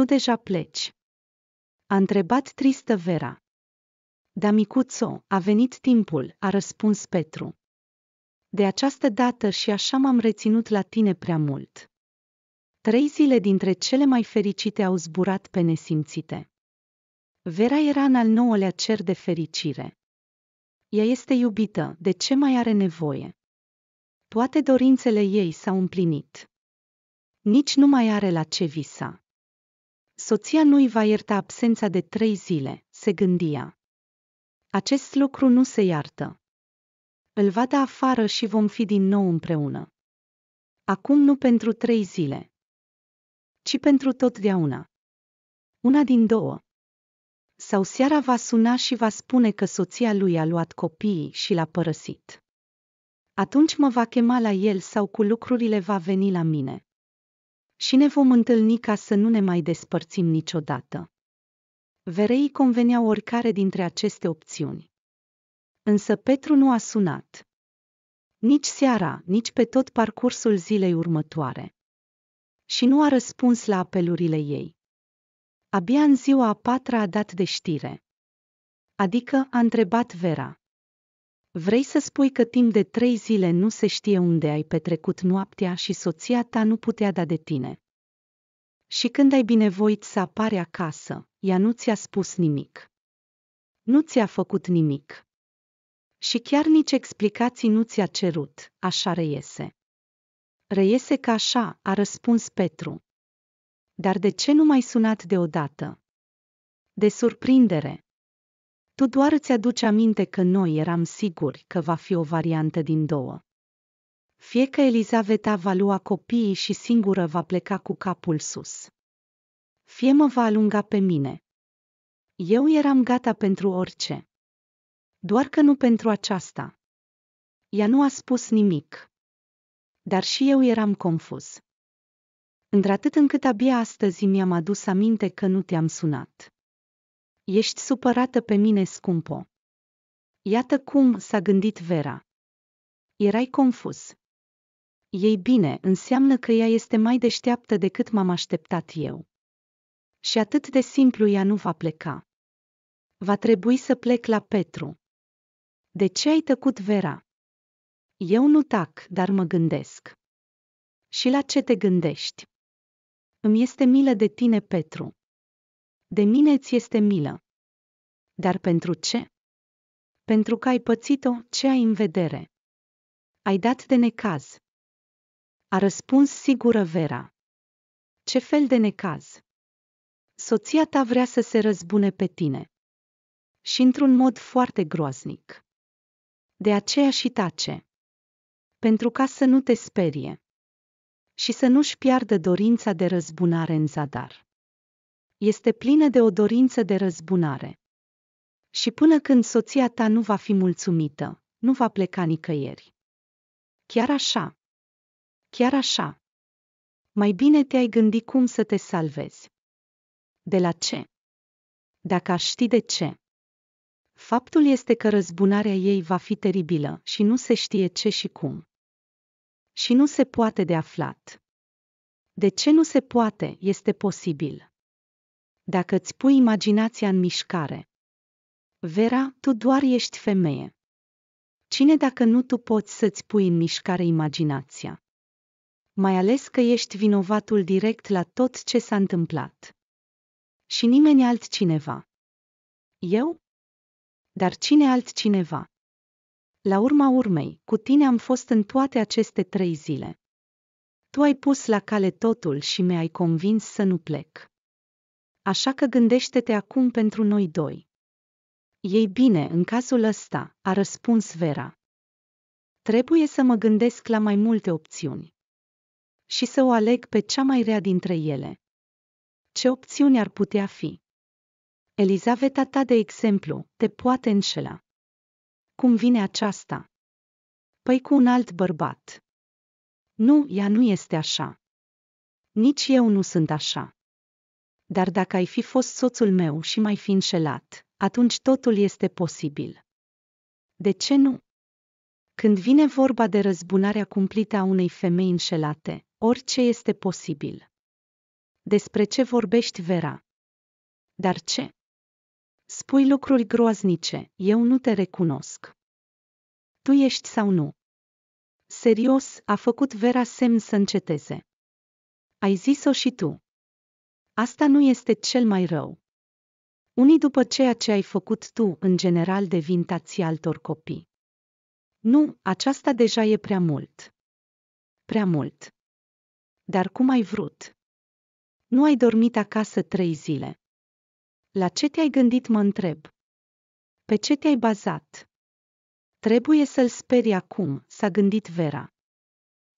tu deja pleci? A întrebat tristă Vera. Da, micuțo, a venit timpul, a răspuns Petru. De această dată și așa m-am reținut la tine prea mult. Trei zile dintre cele mai fericite au zburat pe nesimțite. Vera era în al nouălea cer de fericire. Ea este iubită, de ce mai are nevoie? Toate dorințele ei s-au împlinit. Nici nu mai are la ce visa. Soția nu-i va ierta absența de trei zile, se gândia. Acest lucru nu se iartă. Îl va da afară și vom fi din nou împreună. Acum nu pentru trei zile, ci pentru totdeauna. Una din două. Sau seara va suna și va spune că soția lui a luat copiii și l-a părăsit. Atunci mă va chema la el sau cu lucrurile va veni la mine și ne vom întâlni ca să nu ne mai despărțim niciodată. Verei convenea oricare dintre aceste opțiuni. Însă Petru nu a sunat. Nici seara, nici pe tot parcursul zilei următoare. Și nu a răspuns la apelurile ei. Abia în ziua a patra a dat de știre. Adică a întrebat Vera. Vrei să spui că timp de trei zile nu se știe unde ai petrecut noaptea și soția ta nu putea da de tine. Și când ai binevoit să apare acasă, ea nu ți-a spus nimic. Nu ți-a făcut nimic. Și chiar nici explicații nu ți-a cerut, așa reiese. Reiese că așa, a răspuns Petru. Dar de ce nu mai sunat deodată? De surprindere, tu doar îți aduci aminte că noi eram siguri că va fi o variantă din două. Fie că Elizaveta va lua copiii și singură va pleca cu capul sus. Fie mă va alunga pe mine. Eu eram gata pentru orice. Doar că nu pentru aceasta. Ea nu a spus nimic. Dar și eu eram confuz. Într-atât încât abia astăzi mi-am adus aminte că nu te-am sunat. Ești supărată pe mine, scumpo. Iată cum s-a gândit Vera. Erai confuz. Ei bine, înseamnă că ea este mai deșteaptă decât m-am așteptat eu. Și atât de simplu ea nu va pleca. Va trebui să plec la Petru. De ce ai tăcut, Vera? Eu nu tac, dar mă gândesc. Și la ce te gândești? Îmi este milă de tine, Petru de mine ți este milă. Dar pentru ce? Pentru că ai pățit-o, ce ai în vedere? Ai dat de necaz. A răspuns sigură Vera. Ce fel de necaz? Soția ta vrea să se răzbune pe tine. Și într-un mod foarte groaznic. De aceea și tace. Pentru ca să nu te sperie. Și să nu-și piardă dorința de răzbunare în zadar este plină de o dorință de răzbunare. Și până când soția ta nu va fi mulțumită, nu va pleca nicăieri. Chiar așa. Chiar așa. Mai bine te-ai gândi cum să te salvezi. De la ce? Dacă aș ști de ce. Faptul este că răzbunarea ei va fi teribilă și nu se știe ce și cum. Și nu se poate de aflat. De ce nu se poate este posibil dacă îți pui imaginația în mișcare. Vera, tu doar ești femeie. Cine dacă nu tu poți să-ți pui în mișcare imaginația? Mai ales că ești vinovatul direct la tot ce s-a întâmplat. Și nimeni altcineva. Eu? Dar cine altcineva? La urma urmei, cu tine am fost în toate aceste trei zile. Tu ai pus la cale totul și mi-ai convins să nu plec. Așa că gândește-te acum pentru noi doi. Ei bine, în cazul ăsta, a răspuns Vera. Trebuie să mă gândesc la mai multe opțiuni. Și să o aleg pe cea mai rea dintre ele. Ce opțiuni ar putea fi? Elizaveta ta, de exemplu, te poate înșela. Cum vine aceasta? Păi cu un alt bărbat. Nu, ea nu este așa. Nici eu nu sunt așa dar dacă ai fi fost soțul meu și mai fi înșelat, atunci totul este posibil. De ce nu? Când vine vorba de răzbunarea cumplită a unei femei înșelate, orice este posibil. Despre ce vorbești, Vera? Dar ce? Spui lucruri groaznice, eu nu te recunosc. Tu ești sau nu? Serios, a făcut Vera semn să înceteze. Ai zis-o și tu. Asta nu este cel mai rău. Unii după ceea ce ai făcut tu, în general, devin tații altor copii. Nu, aceasta deja e prea mult. Prea mult. Dar cum ai vrut? Nu ai dormit acasă trei zile. La ce te-ai gândit, mă întreb. Pe ce te-ai bazat? Trebuie să-l speri acum, s-a gândit Vera.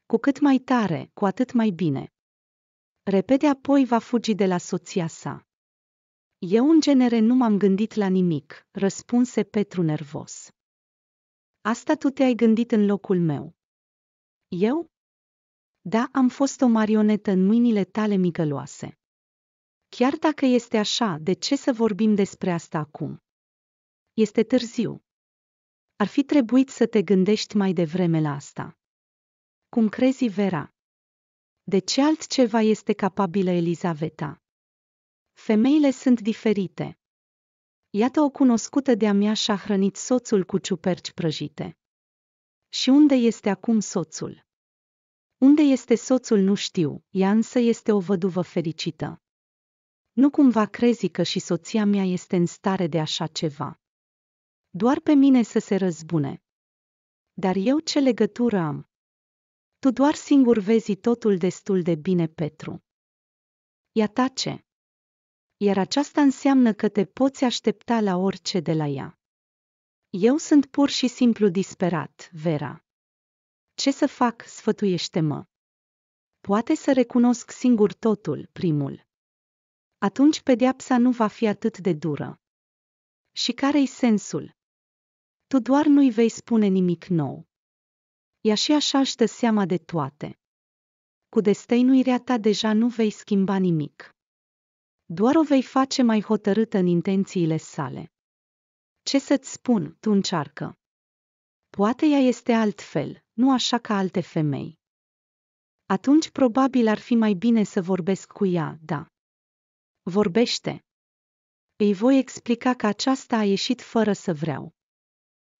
Cu cât mai tare, cu atât mai bine. Repede apoi va fugi de la soția sa. Eu în genere nu m-am gândit la nimic, răspunse Petru nervos. Asta tu te-ai gândit în locul meu. Eu? Da, am fost o marionetă în mâinile tale micăloase. Chiar dacă este așa, de ce să vorbim despre asta acum? Este târziu. Ar fi trebuit să te gândești mai devreme la asta. Cum crezi, Vera? De ce altceva este capabilă Elizaveta? Femeile sunt diferite. Iată o cunoscută de-a mea și-a hrănit soțul cu ciuperci prăjite. Și unde este acum soțul? Unde este soțul nu știu, ea însă este o văduvă fericită. Nu cumva crezi că și soția mea este în stare de așa ceva. Doar pe mine să se răzbune. Dar eu ce legătură am? Tu doar singur vezi totul destul de bine, Petru. Ea tace. Iar aceasta înseamnă că te poți aștepta la orice de la ea. Eu sunt pur și simplu disperat, Vera. Ce să fac, sfătuiește-mă. Poate să recunosc singur totul, primul. Atunci pedeapsa nu va fi atât de dură. Și care-i sensul? Tu doar nu-i vei spune nimic nou ea și așa își dă seama de toate. Cu destăinuirea ta deja nu vei schimba nimic. Doar o vei face mai hotărâtă în intențiile sale. Ce să-ți spun, tu încearcă. Poate ea este altfel, nu așa ca alte femei. Atunci probabil ar fi mai bine să vorbesc cu ea, da. Vorbește. Îi voi explica că aceasta a ieșit fără să vreau.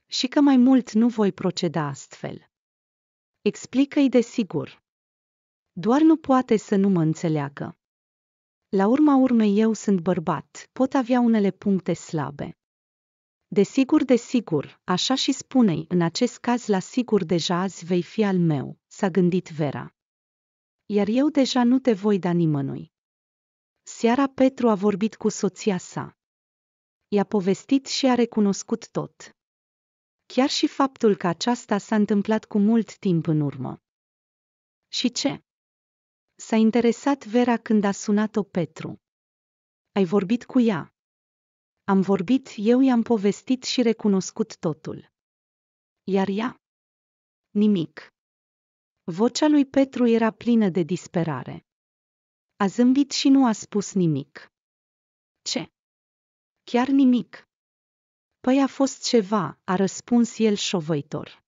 Și că mai mult nu voi proceda astfel. Explică-i desigur. Doar nu poate să nu mă înțeleagă. La urma urmei eu sunt bărbat, pot avea unele puncte slabe. Desigur, desigur, așa și spune în acest caz la sigur deja azi vei fi al meu, s-a gândit Vera. Iar eu deja nu te voi da nimănui. Seara Petru a vorbit cu soția sa. I-a povestit și a recunoscut tot chiar și faptul că aceasta s-a întâmplat cu mult timp în urmă. Și ce? S-a interesat Vera când a sunat-o Petru. Ai vorbit cu ea. Am vorbit, eu i-am povestit și recunoscut totul. Iar ea? Nimic. Vocea lui Petru era plină de disperare. A zâmbit și nu a spus nimic. Ce? Chiar nimic. Păi a fost ceva, a răspuns el șovăitor.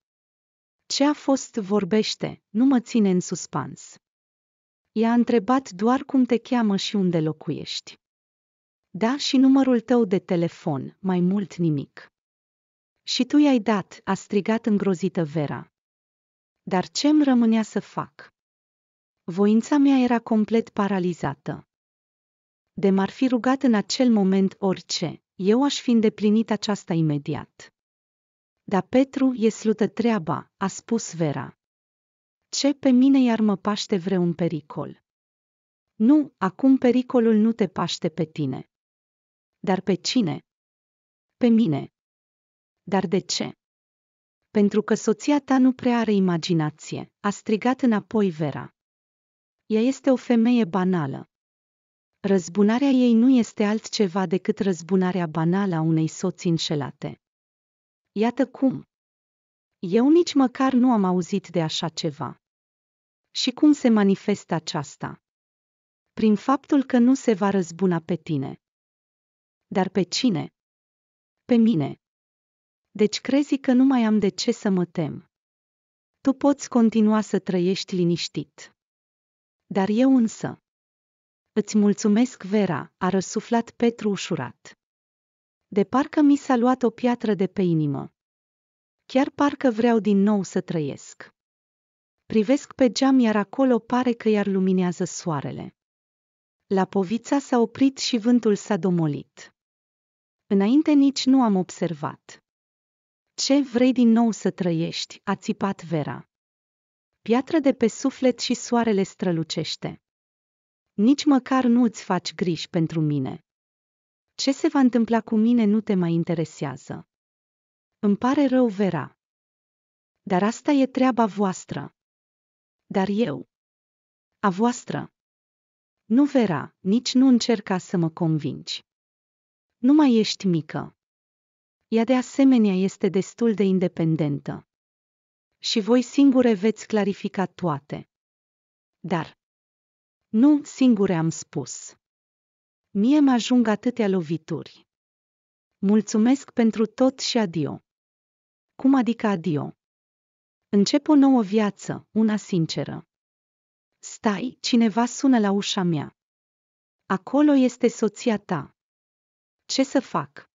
Ce a fost vorbește, nu mă ține în suspans. I-a întrebat doar cum te cheamă și unde locuiești. Da și numărul tău de telefon, mai mult nimic. Și tu i-ai dat, a strigat îngrozită Vera. Dar ce-mi rămânea să fac? Voința mea era complet paralizată. De m-ar fi rugat în acel moment orice, eu aș fi îndeplinit aceasta imediat. Dar Petru e slută treaba, a spus Vera. Ce pe mine iar mă paște vreun pericol? Nu, acum pericolul nu te paște pe tine. Dar pe cine? Pe mine. Dar de ce? Pentru că soția ta nu prea are imaginație, a strigat înapoi Vera. Ea este o femeie banală. Răzbunarea ei nu este altceva decât răzbunarea banală a unei soți înșelate. Iată cum. Eu nici măcar nu am auzit de așa ceva. Și cum se manifestă aceasta? Prin faptul că nu se va răzbuna pe tine. Dar pe cine? Pe mine. Deci crezi că nu mai am de ce să mă tem. Tu poți continua să trăiești liniștit. Dar eu însă. Îți mulțumesc, Vera, a răsuflat Petru ușurat. De parcă mi s-a luat o piatră de pe inimă. Chiar parcă vreau din nou să trăiesc. Privesc pe geam, iar acolo pare că iar luminează soarele. La povița s-a oprit și vântul s-a domolit. Înainte nici nu am observat. Ce vrei din nou să trăiești?" a țipat Vera. Piatră de pe suflet și soarele strălucește. Nici măcar nu îți faci griji pentru mine. Ce se va întâmpla cu mine nu te mai interesează. Îmi pare rău, Vera. Dar asta e treaba voastră. Dar eu. A voastră. Nu, Vera, nici nu încerca să mă convingi. Nu mai ești mică. Ea de asemenea este destul de independentă. Și voi singure veți clarifica toate. Dar nu, singure am spus. Mie mă ajung atâtea lovituri. Mulțumesc pentru tot și adio. Cum adică adio? Încep o nouă viață, una sinceră. Stai, cineva sună la ușa mea. Acolo este soția ta. Ce să fac?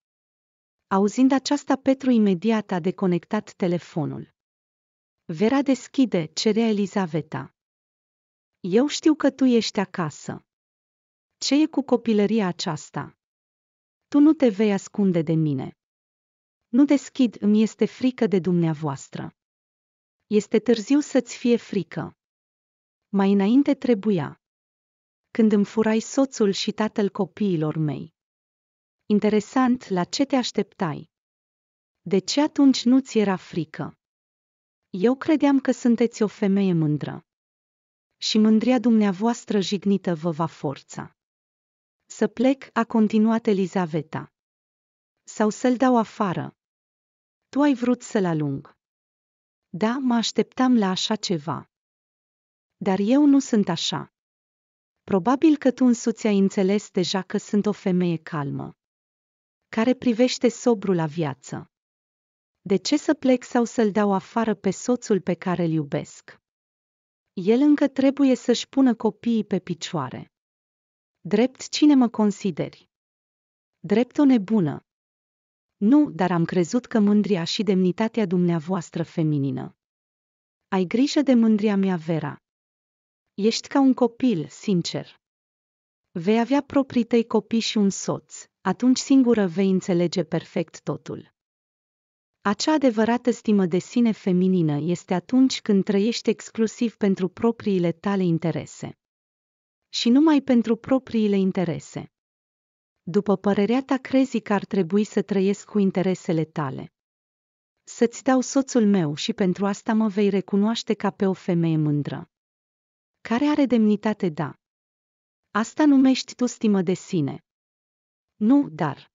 Auzind aceasta, Petru imediat a deconectat telefonul. Vera deschide, cerea Elizaveta. Eu știu că tu ești acasă. Ce e cu copilăria aceasta? Tu nu te vei ascunde de mine. Nu deschid, îmi este frică de dumneavoastră. Este târziu să-ți fie frică. Mai înainte trebuia. Când îmi furai soțul și tatăl copiilor mei. Interesant, la ce te așteptai? De ce atunci nu ți era frică? Eu credeam că sunteți o femeie mândră și mândria dumneavoastră jignită vă va forța. Să plec, a continuat Elizaveta. Sau să-l dau afară. Tu ai vrut să-l alung. Da, mă așteptam la așa ceva. Dar eu nu sunt așa. Probabil că tu însuți ai înțeles deja că sunt o femeie calmă. Care privește sobru la viață. De ce să plec sau să-l dau afară pe soțul pe care îl iubesc? el încă trebuie să-și pună copiii pe picioare. Drept cine mă consideri? Drept o nebună. Nu, dar am crezut că mândria și demnitatea dumneavoastră feminină. Ai grijă de mândria mea, Vera. Ești ca un copil, sincer. Vei avea proprii tăi copii și un soț, atunci singură vei înțelege perfect totul. Acea adevărată stimă de sine feminină este atunci când trăiești exclusiv pentru propriile tale interese. Și numai pentru propriile interese. După părerea ta, crezi că ar trebui să trăiesc cu interesele tale. Să-ți dau soțul meu și pentru asta mă vei recunoaște ca pe o femeie mândră. Care are demnitate, da. Asta numești tu stimă de sine. Nu, dar.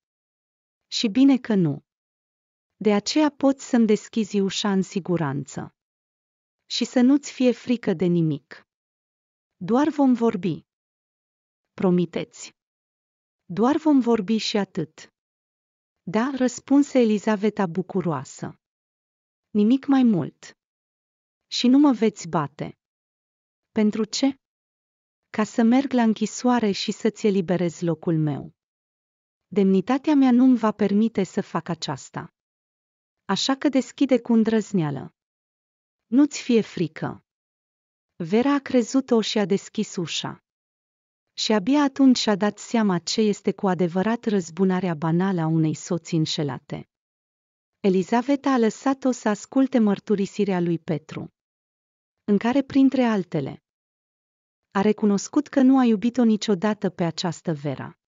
Și bine că nu. De aceea poți să-mi deschizi ușa în siguranță. Și să nu-ți fie frică de nimic. Doar vom vorbi. Promiteți. Doar vom vorbi și atât. Da, răspunse Elizaveta bucuroasă. Nimic mai mult. Și nu mă veți bate. Pentru ce? Ca să merg la închisoare și să-ți eliberez locul meu. Demnitatea mea nu-mi va permite să fac aceasta așa că deschide cu îndrăzneală. Nu-ți fie frică. Vera a crezut-o și a deschis ușa. Și abia atunci și-a dat seama ce este cu adevărat răzbunarea banală a unei soți înșelate. Elizaveta a lăsat-o să asculte mărturisirea lui Petru, în care, printre altele, a recunoscut că nu a iubit-o niciodată pe această Vera,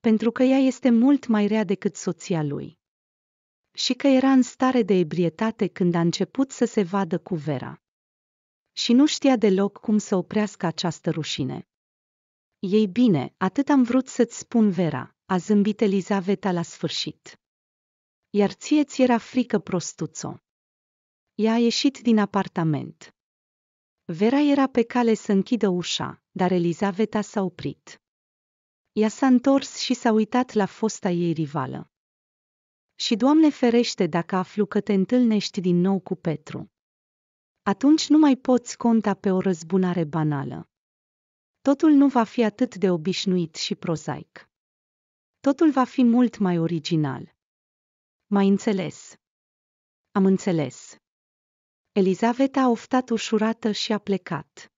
pentru că ea este mult mai rea decât soția lui și că era în stare de ebrietate când a început să se vadă cu Vera. Și nu știa deloc cum să oprească această rușine. Ei bine, atât am vrut să-ți spun Vera, a zâmbit Elizaveta la sfârșit. Iar ție ți era frică prostuțo. Ea a ieșit din apartament. Vera era pe cale să închidă ușa, dar Elizaveta s-a oprit. Ea s-a întors și s-a uitat la fosta ei rivală și Doamne ferește dacă aflu că te întâlnești din nou cu Petru. Atunci nu mai poți conta pe o răzbunare banală. Totul nu va fi atât de obișnuit și prozaic. Totul va fi mult mai original. Mai înțeles. Am înțeles. Elizaveta a oftat ușurată și a plecat.